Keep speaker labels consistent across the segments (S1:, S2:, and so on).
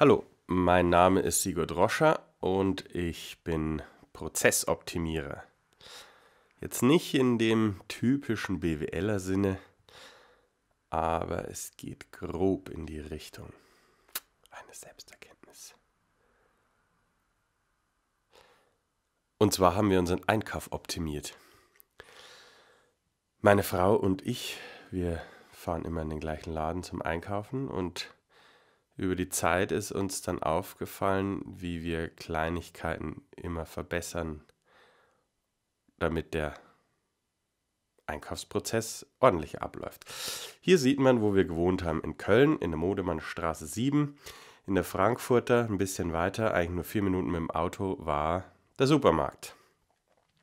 S1: Hallo, mein Name ist Sigurd Roscher und ich bin Prozessoptimierer. Jetzt nicht in dem typischen BWLer-Sinne, aber es geht grob in die Richtung eines Selbsterkenntnis. Und zwar haben wir unseren Einkauf optimiert. Meine Frau und ich, wir fahren immer in den gleichen Laden zum Einkaufen und über die Zeit ist uns dann aufgefallen, wie wir Kleinigkeiten immer verbessern, damit der Einkaufsprozess ordentlich abläuft. Hier sieht man, wo wir gewohnt haben, in Köln, in der Modemannstraße 7. In der Frankfurter, ein bisschen weiter, eigentlich nur vier Minuten mit dem Auto, war der Supermarkt.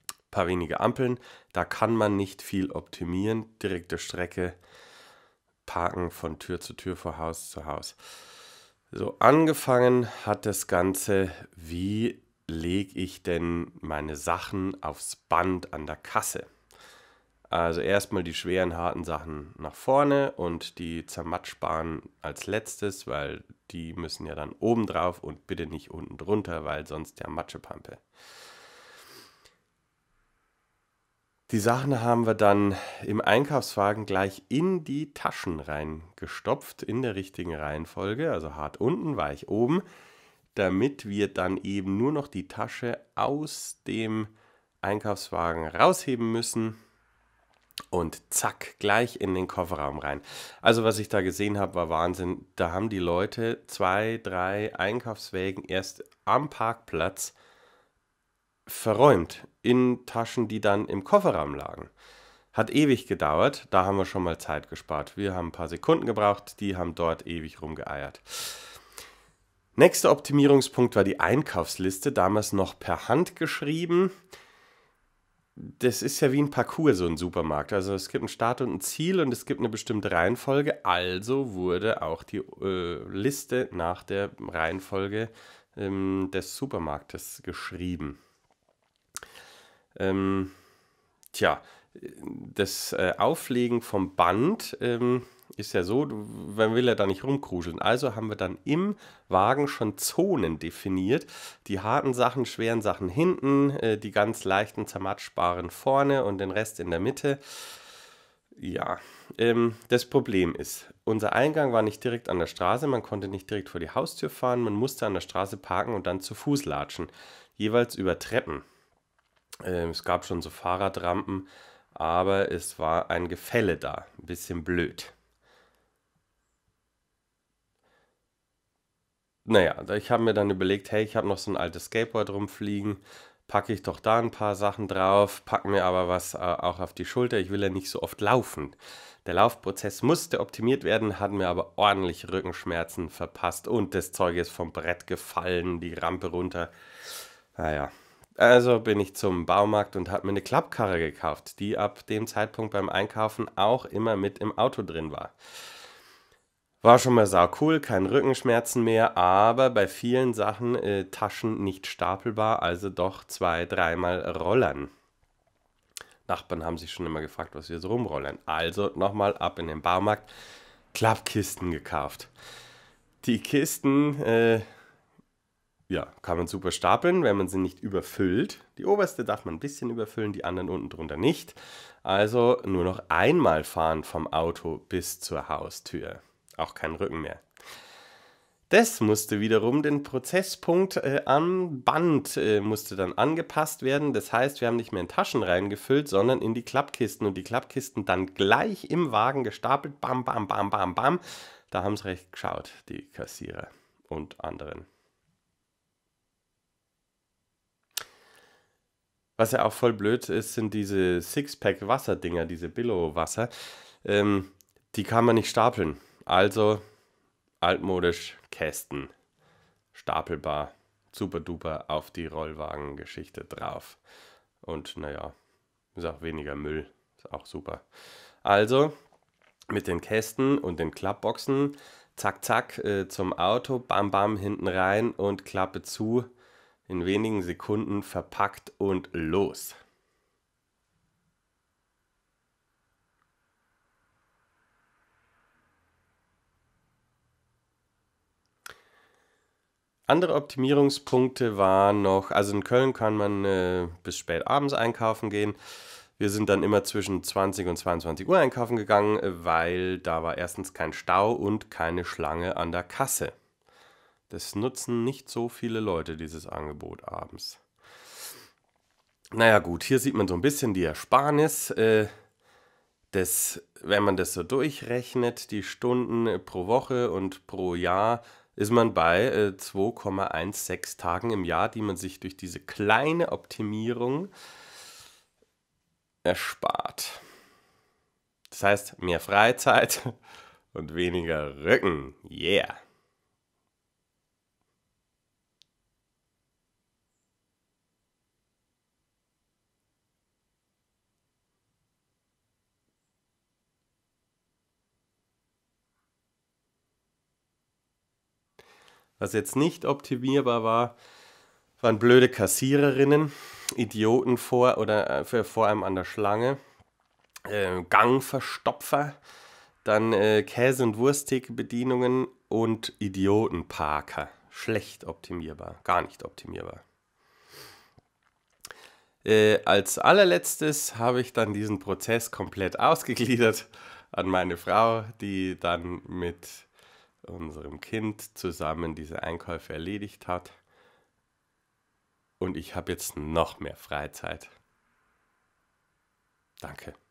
S1: Ein paar wenige Ampeln, da kann man nicht viel optimieren. Direkte Strecke, Parken von Tür zu Tür, vor Haus zu Haus. So, angefangen hat das Ganze, wie lege ich denn meine Sachen aufs Band an der Kasse? Also erstmal die schweren, harten Sachen nach vorne und die zermatschbaren als letztes, weil die müssen ja dann oben drauf und bitte nicht unten drunter, weil sonst der Matschepampe. Die Sachen haben wir dann im Einkaufswagen gleich in die Taschen reingestopft, in der richtigen Reihenfolge, also hart unten, weich oben, damit wir dann eben nur noch die Tasche aus dem Einkaufswagen rausheben müssen und zack, gleich in den Kofferraum rein. Also was ich da gesehen habe, war Wahnsinn. Da haben die Leute zwei, drei Einkaufswägen erst am Parkplatz verräumt in Taschen, die dann im Kofferraum lagen. Hat ewig gedauert, da haben wir schon mal Zeit gespart. Wir haben ein paar Sekunden gebraucht, die haben dort ewig rumgeeiert. Nächster Optimierungspunkt war die Einkaufsliste, damals noch per Hand geschrieben. Das ist ja wie ein Parcours, so ein Supermarkt. Also es gibt einen Start und ein Ziel und es gibt eine bestimmte Reihenfolge. Also wurde auch die äh, Liste nach der Reihenfolge ähm, des Supermarktes geschrieben ähm, tja, das äh, Auflegen vom Band ähm, ist ja so, man will ja da nicht rumkruscheln. Also haben wir dann im Wagen schon Zonen definiert. Die harten Sachen, schweren Sachen hinten, äh, die ganz leichten, zermatschbaren vorne und den Rest in der Mitte. Ja, ähm, das Problem ist, unser Eingang war nicht direkt an der Straße, man konnte nicht direkt vor die Haustür fahren, man musste an der Straße parken und dann zu Fuß latschen, jeweils über Treppen. Ähm, es gab schon so Fahrradrampen, aber es war ein Gefälle da. Ein bisschen blöd. Naja, ich habe mir dann überlegt, hey, ich habe noch so ein altes Skateboard rumfliegen, packe ich doch da ein paar Sachen drauf, packe mir aber was äh, auch auf die Schulter, ich will ja nicht so oft laufen. Der Laufprozess musste optimiert werden, hat mir aber ordentlich Rückenschmerzen verpasst und das Zeug ist vom Brett gefallen, die Rampe runter. Naja, also bin ich zum Baumarkt und habe mir eine Klappkarre gekauft, die ab dem Zeitpunkt beim Einkaufen auch immer mit im Auto drin war. War schon mal sau cool, keine Rückenschmerzen mehr, aber bei vielen Sachen äh, Taschen nicht stapelbar, also doch zwei, dreimal rollern. Nachbarn haben sich schon immer gefragt, was wir so rumrollern. Also nochmal ab in den Baumarkt, Klappkisten gekauft. Die Kisten äh, ja, kann man super stapeln, wenn man sie nicht überfüllt. Die oberste darf man ein bisschen überfüllen, die anderen unten drunter nicht. Also nur noch einmal fahren vom Auto bis zur Haustür. Auch kein Rücken mehr. Das musste wiederum den Prozesspunkt äh, am Band äh, musste dann angepasst werden. Das heißt, wir haben nicht mehr in Taschen reingefüllt, sondern in die Klappkisten und die Klappkisten dann gleich im Wagen gestapelt. Bam, bam, bam, bam, bam. Da haben sie recht geschaut, die Kassierer und anderen. Was ja auch voll blöd ist, sind diese Sixpack-Wasserdinger, diese Billow-Wasser. Ähm, die kann man nicht stapeln. Also altmodisch Kästen. Stapelbar. Super duper auf die Rollwagen-Geschichte drauf. Und naja, ist auch weniger Müll. Ist auch super. Also mit den Kästen und den Klappboxen. Zack, zack, äh, zum Auto, bam, bam, hinten rein und Klappe zu in wenigen Sekunden verpackt und los. Andere Optimierungspunkte waren noch, also in Köln kann man äh, bis spät abends einkaufen gehen. Wir sind dann immer zwischen 20 und 22 Uhr einkaufen gegangen, weil da war erstens kein Stau und keine Schlange an der Kasse. Das nutzen nicht so viele Leute, dieses Angebot abends. Naja gut, hier sieht man so ein bisschen die Ersparnis. Äh, das, wenn man das so durchrechnet, die Stunden äh, pro Woche und pro Jahr, ist man bei äh, 2,16 Tagen im Jahr, die man sich durch diese kleine Optimierung erspart. Das heißt, mehr Freizeit und weniger Rücken. Yeah. Was jetzt nicht optimierbar war, waren blöde Kassiererinnen, Idioten vor oder äh, vor allem an der Schlange, äh, Gangverstopfer, dann äh, Käse- und Wursttheke-Bedienungen und Idiotenparker. Schlecht optimierbar, gar nicht optimierbar. Äh, als allerletztes habe ich dann diesen Prozess komplett ausgegliedert an meine Frau, die dann mit unserem Kind zusammen diese Einkäufe erledigt hat. Und ich habe jetzt noch mehr Freizeit. Danke.